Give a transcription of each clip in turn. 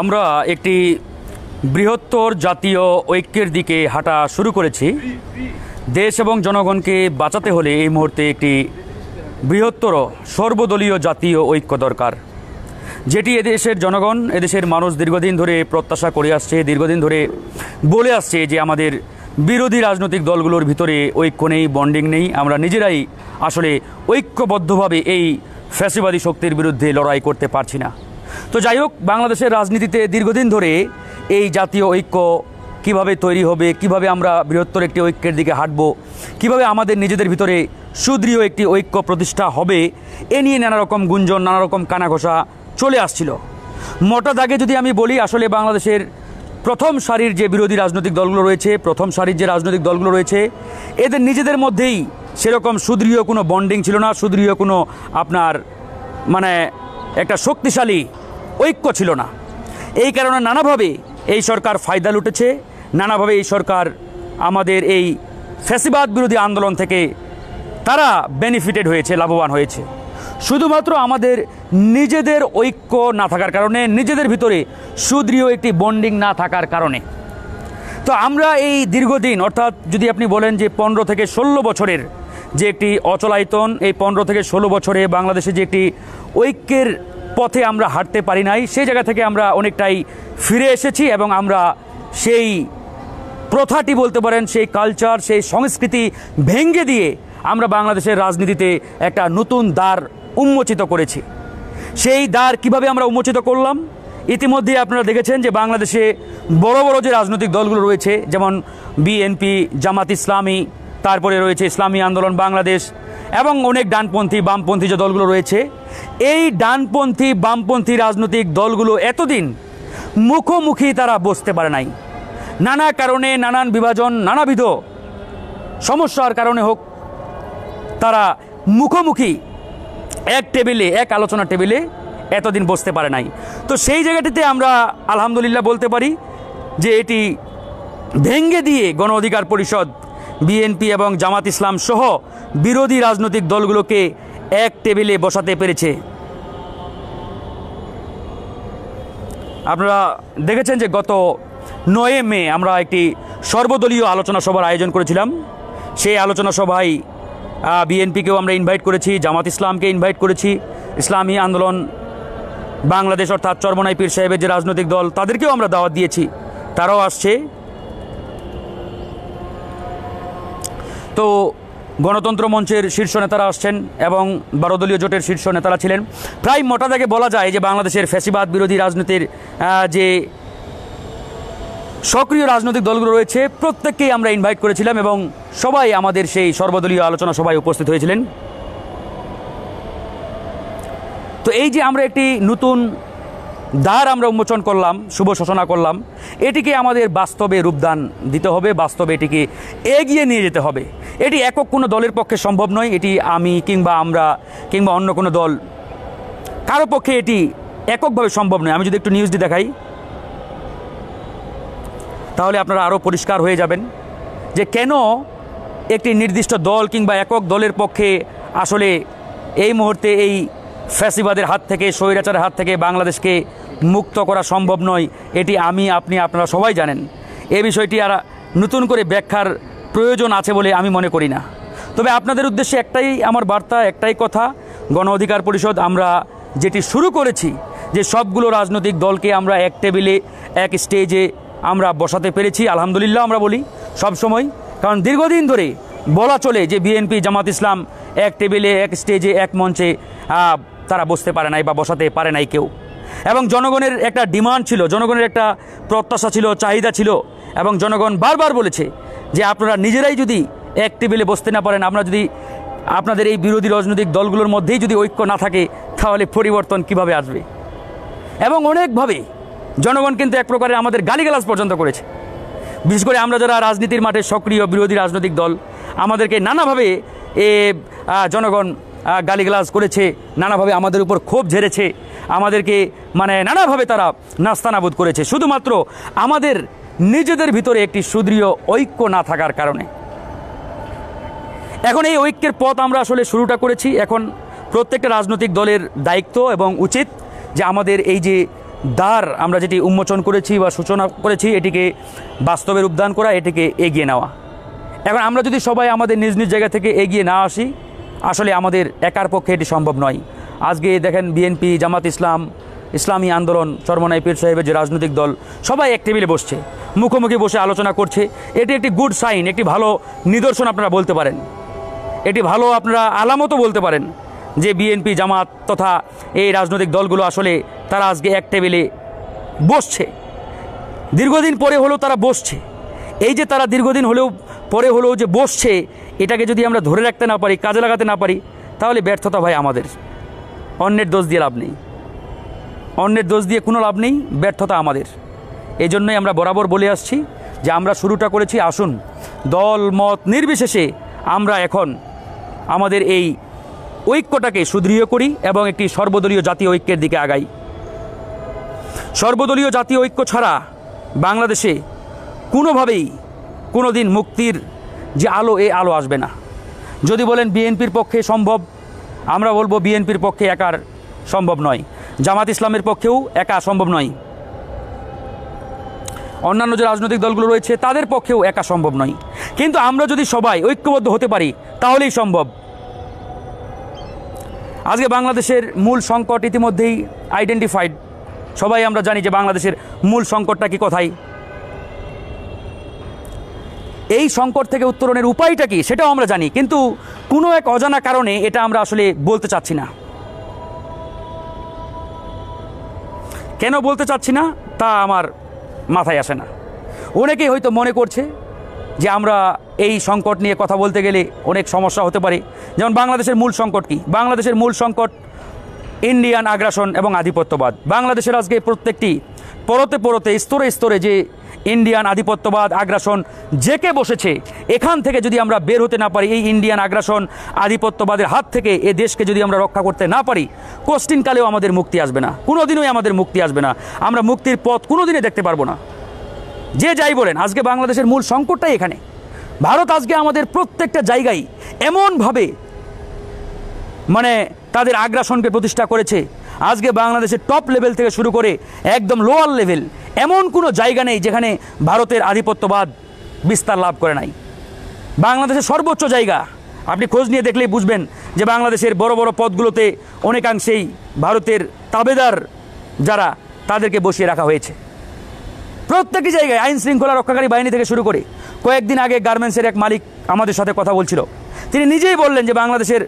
আমরা একটি বৃহত্তর জাতীয় ঐক্যের দিকে হাঁটা শুরু করেছি দেশ এবং জনগণকে বাঁচাতে হলে এই মুহূর্তে একটি বৃহত্তর সর্বদলীয় জাতীয় ঐক্য দরকার যেটি এদেশের জনগণ এদেশের মানুষ দীর্ঘদিন ধরে প্রত্যাশা করে আসছে দীর্ঘদিন ধরে বলে আসছে যে আমাদের বিরোধী রাজনৈতিক দলগুলোর ভিতরে ঐক্য নেই বন্ডিং নেই আমরা নিজেরাই আসলে ঐক্যবদ্ধভাবে এই ফ্যাসিবাদী শক্তির বিরুদ্ধে লড়াই করতে পারছি না তো যাই হোক বাংলাদেশের রাজনীতিতে দীর্ঘদিন ধরে এই জাতীয় ঐক্য কিভাবে তৈরি হবে কিভাবে আমরা বৃহত্তর একটি ঐক্যের দিকে হাঁটব কিভাবে আমাদের নিজেদের ভিতরে সুদৃঢ় একটি ঐক্য প্রতিষ্ঠা হবে এ নিয়ে নানা রকম গুঞ্জন নানা রকম কানাঘোষা চলে আসছিল মোটা দাগে যদি আমি বলি আসলে বাংলাদেশের প্রথম সারির যে বিরোধী রাজনৈতিক দলগুলো রয়েছে প্রথম সারির যে রাজনৈতিক দলগুলো রয়েছে এদের নিজেদের মধ্যেই সেরকম সুদৃঢ় কোনো বন্ডিং ছিল না সুদৃঢ় কোনো আপনার মানে একটা শক্তিশালী ঐক্য ছিল না এই কারণে নানাভাবে এই সরকার ফায়দা লুটেছে নানাভাবে এই সরকার আমাদের এই ফ্যাসিবাদ বিরোধী আন্দোলন থেকে তারা বেনিফিটেড হয়েছে লাভবান হয়েছে শুধুমাত্র আমাদের নিজেদের ঐক্য না থাকার কারণে নিজেদের ভিতরে সুদৃঢ় একটি বন্ডিং না থাকার কারণে তো আমরা এই দীর্ঘদিন অর্থাৎ যদি আপনি বলেন যে পনেরো থেকে ষোলো বছরের যে একটি অচলায়তন এই পনেরো থেকে ষোলো বছরে বাংলাদেশে যে একটি ঐক্যের পথে আমরা হাঁটতে পারি নাই সেই জায়গা থেকে আমরা অনেকটাই ফিরে এসেছি এবং আমরা সেই প্রথাটি বলতে পারেন সেই কালচার সেই সংস্কৃতি ভেঙ্গে দিয়ে আমরা বাংলাদেশের রাজনীতিতে একটা নতুন দ্বার উন্মোচিত করেছি সেই দ্বার কিভাবে আমরা উন্মোচিত করলাম ইতিমধ্যে আপনারা দেখেছেন যে বাংলাদেশে বড় বড় যে রাজনৈতিক দলগুলো রয়েছে যেমন বিএনপি জামাত ইসলামী তারপরে রয়েছে ইসলামী আন্দোলন বাংলাদেশ এবং অনেক ডানপন্থী বামপন্থী যে দলগুলো রয়েছে এই ডানপন্থী বামপন্থী রাজনৈতিক দলগুলো এতদিন মুখোমুখি তারা বসতে পারে নাই নানা কারণে নানান বিভাজন নানাবিধ সমস্যার কারণে হোক তারা মুখোমুখি এক টেবিলে এক আলোচনা টেবিলে এতদিন বসতে পারে নাই তো সেই জায়গাটিতে আমরা আলহামদুলিল্লাহ বলতে পারি যে এটি ভেঙ্গে দিয়ে গণ অধিকার পরিষদ বিএনপি এবং জামাত ইসলাম সহ বিরোধী রাজনৈতিক দলগুলোকে এক টেবিলে বসাতে পেরেছে আপনারা দেখেছেন যে গত নয়ে মে আমরা একটি সর্বদলীয় আলোচনা সভার আয়োজন করেছিলাম সেই আলোচনা সভায় বিএনপিকেও আমরা ইনভাইট করেছি জামাত ইসলামকে ইনভাইট করেছি ইসলামী আন্দোলন বাংলাদেশ অর্থাৎ চর্মনাই পীর সাহেবের যে রাজনৈতিক দল তাদেরকেও আমরা দাওয়াত দিয়েছি তারাও আসছে তো গণতন্ত্র মঞ্চের শীর্ষ নেতারা আসছেন এবং বারোদলীয় জোটের শীর্ষ নেতারা ছিলেন প্রায় মোটা দাগে বলা যায় যে বাংলাদেশের ফ্যাসিবাদ বিরোধী রাজনীতির যে সক্রিয় রাজনৈতিক দলগুলো রয়েছে প্রত্যেককেই আমরা ইনভাইট করেছিলাম এবং সবাই আমাদের সেই সর্বদলীয় আলোচনা সবাই উপস্থিত হয়েছিলেন তো এই যে আমরা একটি নতুন দ্বার আমরা উন্মোচন করলাম শুভ শোষণা করলাম এটিকে আমাদের বাস্তবে রূপদান দিতে হবে বাস্তবে এটিকে এগিয়ে নিয়ে যেতে হবে এটি একক কোনো দলের পক্ষে সম্ভব নয় এটি আমি কিংবা আমরা কিংবা অন্য কোনো দল কারো পক্ষে এটি এককভাবে সম্ভব নয় আমি যদি একটু নিউজটি দেখাই তাহলে আপনারা আরও পরিষ্কার হয়ে যাবেন যে কেন একটি নির্দিষ্ট দল কিংবা একক দলের পক্ষে আসলে এই মুহূর্তে এই ফ্যাসিবাদের হাত থেকে স্বৈরাচারের হাত থেকে বাংলাদেশকে মুক্ত করা সম্ভব নয় এটি আমি আপনি আপনারা সবাই জানেন এ বিষয়টি আর নতুন করে ব্যাখ্যার প্রয়োজন আছে বলে আমি মনে করি না তবে আপনাদের উদ্দেশ্যে একটাই আমার বার্তা একটাই কথা গণ অধিকার পরিষদ আমরা যেটি শুরু করেছি যে সবগুলো রাজনৈতিক দলকে আমরা এক টেবিলে এক স্টেজে আমরা বসাতে পেরেছি আলহামদুলিল্লাহ আমরা বলি সব সময় কারণ দীর্ঘদিন ধরে বলা চলে যে বিএনপি জামাত ইসলাম এক টেবিলে এক স্টেজে এক মঞ্চে তারা বসতে পারে নাই বা বসাতে পারে নাই কেউ এবং জনগণের একটা ডিমান্ড ছিল জনগণের একটা প্রত্যাশা ছিল চাহিদা ছিল এবং জনগণ বারবার বলেছে যে আপনারা নিজেরাই যদি এক টেবিলে বসতে না পারেন আপনারা যদি আপনাদের এই বিরোধী রাজনৈতিক দলগুলোর মধ্যেই যদি ঐক্য না থাকে তাহলে পরিবর্তন কিভাবে আসবে এবং অনেকভাবে জনগণ কিন্তু এক প্রকারে আমাদের গালিগালাজ পর্যন্ত করেছে বিশেষ করে আমরা যারা রাজনীতির মাঠে সক্রিয় বিরোধী রাজনৈতিক দল আমাদেরকে নানাভাবে এ জনগণ গালিগালাজ করেছে নানাভাবে আমাদের উপর ক্ষোভ ঝেড়েছে আমাদেরকে মানে নানাভাবে তারা নাস্তানাবোধ করেছে শুধুমাত্র আমাদের নিজেদের ভিতরে একটি সুদৃঢ় ঐক্য না থাকার কারণে এখন এই ঐক্যের পথ আমরা আসলে শুরুটা করেছি এখন প্রত্যেকটা রাজনৈতিক দলের দায়িত্ব এবং উচিত যে আমাদের এই যে দ্বার আমরা যেটি উন্মোচন করেছি বা সূচনা করেছি এটিকে বাস্তবে রূপদান করা এটিকে এগিয়ে নেওয়া এখন আমরা যদি সবাই আমাদের নিজ নিজ জায়গা থেকে এগিয়ে না আসি আসলে আমাদের একার পক্ষে এটি সম্ভব নয় আজকে দেখেন বিএনপি জামাত ইসলাম ইসলামী আন্দোলন চরমনাই পীর সাহেবের যে রাজনৈতিক দল সবাই এক টেবিলে বসছে মুখোমুখি বসে আলোচনা করছে এটি একটি গুড সাইন একটি ভালো নিদর্শন আপনারা বলতে পারেন এটি ভালো আপনারা আলামতও বলতে পারেন যে বিএনপি জামাত তথা এই রাজনৈতিক দলগুলো আসলে তারা আজকে এক টেবিলে বসছে দীর্ঘদিন পরে হলেও তারা বসছে এই যে তারা দীর্ঘদিন হলেও পরে হলো যে বসছে এটাকে যদি আমরা ধরে রাখতে না পারি কাজে লাগাতে না পারি তাহলে ব্যর্থতা ভাই আমাদের অন্যের দোষ দিয়ে লাভ নেই অন্যের দোষ দিয়ে কোনো লাভ নেই ব্যর্থতা আমাদের এই জন্যই আমরা বরাবর বলে আসছি যে আমরা শুরুটা করেছি আসুন দল মত নির্বিশেষে আমরা এখন আমাদের এই ঐক্যটাকে সুদৃঢ় করি এবং একটি সর্বদলীয় জাতীয় ঐক্যের দিকে আগাই সর্বদলীয় জাতীয় ঐক্য ছাড়া বাংলাদেশে কোনোভাবেই কোনো দিন মুক্তির যে আলো এই আলো আসবে না যদি বলেন বিএনপির পক্ষে সম্ভব আমরা বলবো বিএনপির পক্ষে একার সম্ভব নয় জামাত ইসলামের পক্ষেও একা সম্ভব নয় অন্যান্য যে রাজনৈতিক দলগুলো রয়েছে তাদের পক্ষেও একা সম্ভব নয় কিন্তু আমরা যদি সবাই ঐক্যবদ্ধ হতে পারি তাহলেই সম্ভব আজকে বাংলাদেশের মূল সংকট ইতিমধ্যেই আইডেন্টিফাইড সবাই আমরা জানি যে বাংলাদেশের মূল সংকটটা কি কোথায় এই সংকট থেকে উত্তরণের উপায়টা কি সেটাও আমরা জানি কিন্তু কোনো এক অজানা কারণে এটা আমরা আসলে বলতে চাচ্ছি না কেন বলতে চাচ্ছি না তা আমার মাথায় আসে না অনেকেই হয়তো মনে করছে যে আমরা এই সংকট নিয়ে কথা বলতে গেলে অনেক সমস্যা হতে পারে যেমন বাংলাদেশের মূল সংকট কি বাংলাদেশের মূল সংকট ইন্ডিয়ান আগ্রাসন এবং আধিপত্যবাদ বাংলাদেশের আজকে প্রত্যেকটি পরতে পরতে স্তরে স্তরে যে ইন্ডিয়ান আধিপত্যবাদ আগ্রাসন জেকে বসেছে এখান থেকে যদি আমরা বের হতে না পারি এই ইন্ডিয়ান আগ্রাসন আধিপত্যবাদের হাত থেকে এ দেশকে যদি আমরা রক্ষা করতে না পারি কোশ্চিনকালেও আমাদের মুক্তি আসবে না কোনোদিনই আমাদের মুক্তি আসবে না আমরা মুক্তির পথ কোনোদিনই দেখতে পারবো না যে যাই বলেন আজকে বাংলাদেশের মূল সংকটটাই এখানে ভারত আজকে আমাদের প্রত্যেকটা জায়গায় এমনভাবে মানে তাদের আগ্রাসনকে প্রতিষ্ঠা করেছে আজকে বাংলাদেশের টপ লেভেল থেকে শুরু করে একদম লোয়ার লেভেল এমন কোনো জায়গা নেই যেখানে ভারতের আধিপত্যবাদ বিস্তার লাভ করে নাই বাংলাদেশের সর্বোচ্চ জায়গা আপনি খোঁজ নিয়ে দেখলেই বুঝবেন যে বাংলাদেশের বড় বড় পদগুলোতে অনেকাংশেই ভারতের তাবেদার যারা তাদেরকে বসিয়ে রাখা হয়েছে প্রত্যেকটি জায়গায় আইন শৃঙ্খলা রক্ষাকারী বাহিনী থেকে শুরু করে কয়েকদিন আগে গার্মেন্টসের এক মালিক আমাদের সাথে কথা বলছিল তিনি নিজেই বললেন যে বাংলাদেশের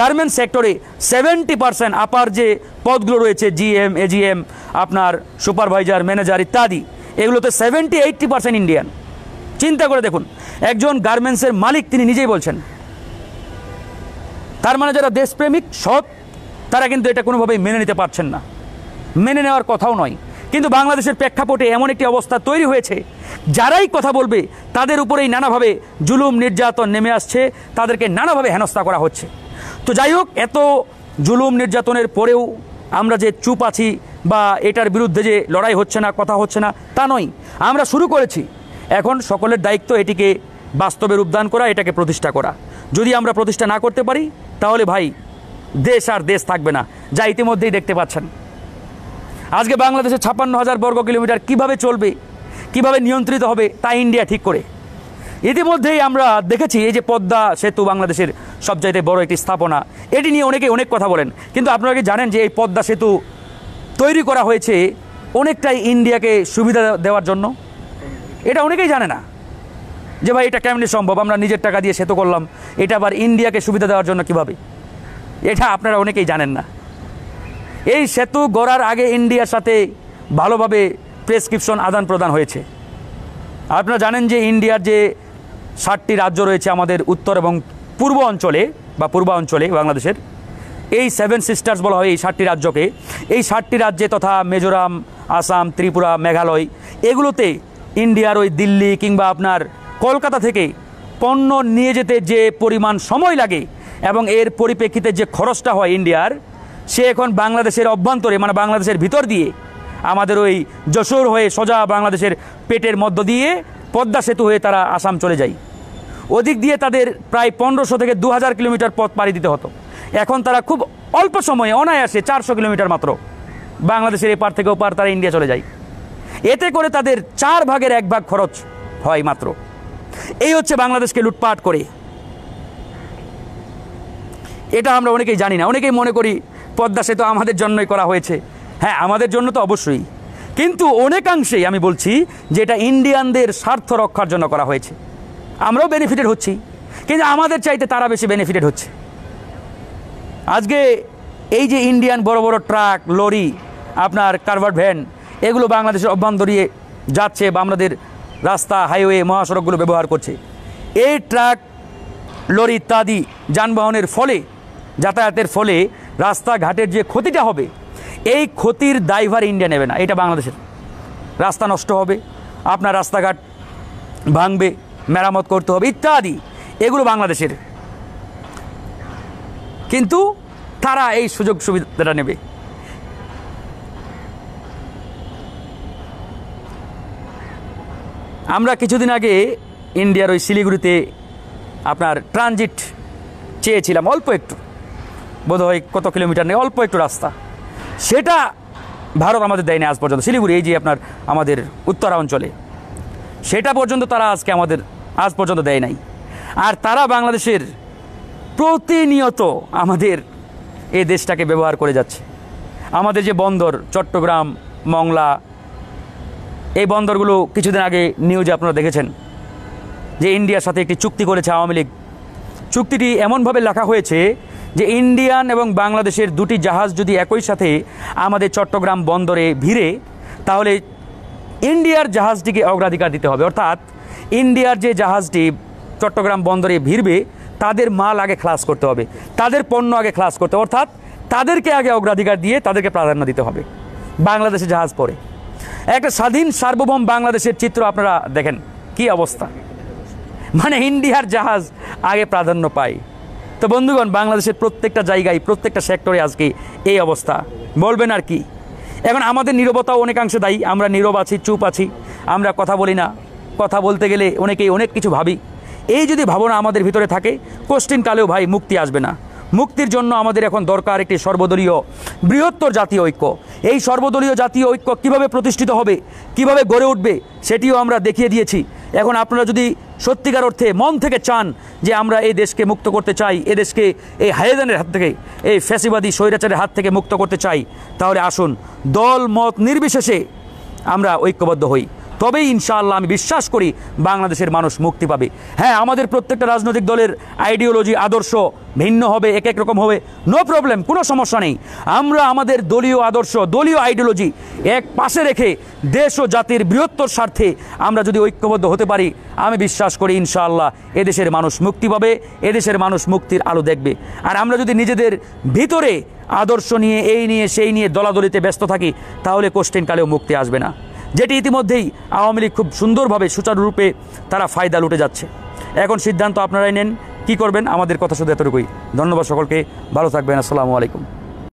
গার্মেন্টস সেক্টরে সেভেন্টি পারসেন্ট আপার যে পদগুলো রয়েছে জিএম এজিএম আপনার সুপারভাইজার ম্যানেজার ইত্যাদি এগুলোতে সেভেন্টি এইটটি পারসেন্ট ইন্ডিয়ান চিন্তা করে দেখুন একজন গার্মেন্টসের মালিক তিনি নিজেই বলছেন তার মানে যারা দেশপ্রেমিক সৎ তারা কিন্তু এটা কোনোভাবেই মেনে নিতে পারছেন না মেনে নেওয়ার কথাও নয় কিন্তু বাংলাদেশের প্রেক্ষাপটে এমন একটি অবস্থা তৈরি হয়েছে যারাই কথা বলবে তাদের উপরেই নানাভাবে জুলুম নির্যাতন নেমে আসছে তাদেরকে নানাভাবে হেনস্থা করা হচ্ছে তো যাই হোক এত জুলুম নির্যাতনের পরেও আমরা যে চুপ আছি বা এটার বিরুদ্ধে যে লড়াই হচ্ছে না কথা হচ্ছে না তা নয় আমরা শুরু করেছি এখন সকলের দায়িত্ব এটিকে বাস্তবে রূপদান করা এটাকে প্রতিষ্ঠা করা যদি আমরা প্রতিষ্ঠা না করতে পারি তাহলে ভাই দেশ আর দেশ থাকবে না যা ইতিমধ্যেই দেখতে পাচ্ছেন আজকে বাংলাদেশে ছাপ্পান্ন হাজার বর্গ কিলোমিটার কিভাবে চলবে কিভাবে নিয়ন্ত্রিত হবে তা ইন্ডিয়া ঠিক করে ইতিমধ্যেই আমরা দেখেছি এই যে পদ্মা সেতু বাংলাদেশের সবচাইতে বড় একটি স্থাপনা এটি নিয়ে অনেকে অনেক কথা বলেন কিন্তু আপনারা কি জানেন যে এই পদ্মা সেতু তৈরি করা হয়েছে অনেকটাই ইন্ডিয়াকে সুবিধা দেওয়ার জন্য এটা অনেকেই জানে না যে ভাই এটা কেমনি সম্ভব আমরা নিজের টাকা দিয়ে সেতু করলাম এটা আবার ইন্ডিয়াকে সুবিধা দেওয়ার জন্য কিভাবে এটা আপনারা অনেকেই জানেন না এই সেতু গড়ার আগে ইন্ডিয়ার সাথে ভালোভাবে প্রেসক্রিপশন আদান প্রদান হয়েছে আপনারা জানেন যে ইন্ডিয়ার যে ষাটটি রাজ্য রয়েছে আমাদের উত্তর এবং পূর্ব অঞ্চলে বা পূর্বাঞ্চলে বাংলাদেশের এই সেভেন সিস্টার্স বলা হয় এই ষাটটি রাজ্যকে এই ষাটটি রাজ্যে তথা মিজোরাম আসাম ত্রিপুরা মেঘালয় এগুলোতে ইন্ডিয়ার ওই দিল্লি কিংবা আপনার কলকাতা থেকে পণ্য নিয়ে যেতে যে পরিমাণ সময় লাগে এবং এর পরিপ্রেক্ষিতে যে খরচটা হয় ইন্ডিয়ার সে এখন বাংলাদেশের অভ্যন্তরে মানে বাংলাদেশের ভিতর দিয়ে আমাদের ওই যশোর হয়ে সোজা বাংলাদেশের পেটের মধ্য দিয়ে পদ্মা সেতু হয়ে তারা আসাম চলে যায় ওদিক দিয়ে তাদের প্রায় পনেরোশো থেকে দু কিলোমিটার পথ পাড়ি দিতে হতো এখন তারা খুব অল্প সময়ে অনায়াসে চারশো কিলোমিটার মাত্র বাংলাদেশের এপার থেকে ওপার তারা ইন্ডিয়া চলে যায় এতে করে তাদের চার ভাগের এক ভাগ খরচ হয় মাত্র এই হচ্ছে বাংলাদেশকে লুটপাট করে এটা আমরা অনেকেই জানি না অনেকেই মনে করি পদ্মা সেতু আমাদের জন্যই করা হয়েছে হ্যাঁ আমাদের জন্য তো অবশ্যই কিন্তু অনেকাংশেই আমি বলছি যে এটা ইন্ডিয়ানদের স্বার্থ রক্ষার জন্য করা হয়েছে আমরাও বেনিফিটেড হচ্ছি কিন্তু আমাদের চাইতে তারা বেশি বেনিফিটেড হচ্ছে আজকে এই যে ইন্ডিয়ান বড় বড় ট্রাক লরি আপনার কারভার ভ্যান এগুলো বাংলাদেশের অভ্যন্তরীয় যাচ্ছে বা আমাদের রাস্তা হাইওয়ে মহাসড়কগুলো ব্যবহার করছে এই ট্রাক লরি ইত্যাদি যানবাহনের ফলে যাতায়াতের ফলে রাস্তাঘাটের যে ক্ষতিটা হবে এই ক্ষতির দায়ভার ইন্ডিয়া নেবে না এটা বাংলাদেশের রাস্তা নষ্ট হবে আপনার রাস্তাঘাট ভাঙবে মেরামত করতে হবে ইত্যাদি এগুলো বাংলাদেশের কিন্তু তারা এই সুযোগ সুবিধাটা নেবে আমরা কিছুদিন আগে ইন্ডিয়ার ওই শিলিগুড়িতে আপনার ট্রানজিট চেয়েছিলাম অল্প একটু বোধহয় কত কিলোমিটার নেই অল্প একটু রাস্তা সেটা ভারত আমাদের দেয়নি আজ পর্যন্ত শিলিগুড়ি এই যে আপনার আমাদের উত্তরাঞ্চলে সেটা পর্যন্ত তারা আজকে আমাদের আজ পর্যন্ত দেয় নাই আর তারা বাংলাদেশের প্রতিনিয়ত আমাদের এ দেশটাকে ব্যবহার করে যাচ্ছে আমাদের যে বন্দর চট্টগ্রাম মংলা এই বন্দরগুলো কিছুদিন আগে নিউজে আপনারা দেখেছেন যে ইন্ডিয়ার সাথে একটি চুক্তি করেছে আওয়ামী লীগ চুক্তিটি এমনভাবে লেখা হয়েছে যে ইন্ডিয়ান এবং বাংলাদেশের দুটি জাহাজ যদি একই সাথে আমাদের চট্টগ্রাম বন্দরে ভিড়ে তাহলে ইন্ডিয়ার জাহাজটিকে অগ্রাধিকার দিতে হবে অর্থাৎ ইন্ডিয়ার যে জাহাজটি চট্টগ্রাম বন্দরে ভিড়বে তাদের মাল আগে খ্লাস করতে হবে তাদের পণ্য আগে খ্লাস করতে হবে অর্থাৎ তাদেরকে আগে অগ্রাধিকার দিয়ে তাদেরকে প্রাধান্য দিতে হবে বাংলাদেশে জাহাজ পরে একটা স্বাধীন সার্বভৌম বাংলাদেশের চিত্র আপনারা দেখেন কি অবস্থা মানে ইন্ডিয়ার জাহাজ আগে প্রাধান্য পায় তো বন্ধুগণ বাংলাদেশের প্রত্যেকটা জায়গায় প্রত্যেকটা সেক্টরে আজকে এই অবস্থা বলবেন আর কি এখন আমাদের নিরবতাও অনেকাংশে দায়ী আমরা নীরব আছি চুপ আছি আমরা কথা বলি না কথা বলতে গেলে অনেকেই অনেক কিছু ভাবি এই যদি ভাবনা আমাদের ভিতরে থাকে কালেও ভাই মুক্তি আসবে না মুক্তির জন্য আমাদের এখন দরকার একটি সর্বদলীয় বৃহত্তর জাতীয় ঐক্য এই সর্বদলীয় জাতীয় ঐক্য কিভাবে প্রতিষ্ঠিত হবে কিভাবে গড়ে উঠবে সেটিও আমরা দেখিয়ে দিয়েছি এখন আপনারা যদি সত্যিকার অর্থে মন থেকে চান যে আমরা এই দেশকে মুক্ত করতে চাই এ দেশকে এই হায়দানের হাত থেকে এই ফ্যাসিবাদী স্বৈরাচারের হাত থেকে মুক্ত করতে চাই তাহলে আসুন দল মত নির্বিশেষে আমরা ঐক্যবদ্ধ হই তবেই ইনশাআল্লাহ আমি বিশ্বাস করি বাংলাদেশের মানুষ মুক্তি পাবে হ্যাঁ আমাদের প্রত্যেকটা রাজনৈতিক দলের আইডিওলজি আদর্শ ভিন্ন হবে এক এক রকম হবে নো প্রবলেম কোনো সমস্যা নেই আমরা আমাদের দলীয় আদর্শ দলীয় আইডিওলজি এক পাশে রেখে দেশ ও জাতির বৃহত্তর স্বার্থে আমরা যদি ঐক্যবদ্ধ হতে পারি আমি বিশ্বাস করি ইনশাআল্লাহ এদেশের মানুষ মুক্তি পাবে এদেশের মানুষ মুক্তির আলো দেখবে আর আমরা যদি নিজেদের ভিতরে আদর্শ নিয়ে এই নিয়ে সেই নিয়ে দলাদলিতে ব্যস্ত থাকি তাহলে কোশ্চেনকালেও মুক্তি আসবে না যেটি ইতিমধ্যেই আওয়ামী লীগ খুব সুন্দরভাবে সুচারুরূপে তারা ফায়দা লুটে যাচ্ছে এখন সিদ্ধান্ত আপনারাই নেন কি করবেন আমাদের কথা শুধু এতটুকুই ধন্যবাদ সকলকে ভালো থাকবেন আসসালামু আলাইকুম